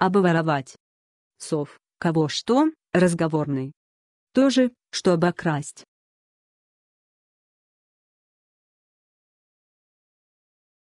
Обворовать. Сов, кого что, разговорный. То же, что обокрасть.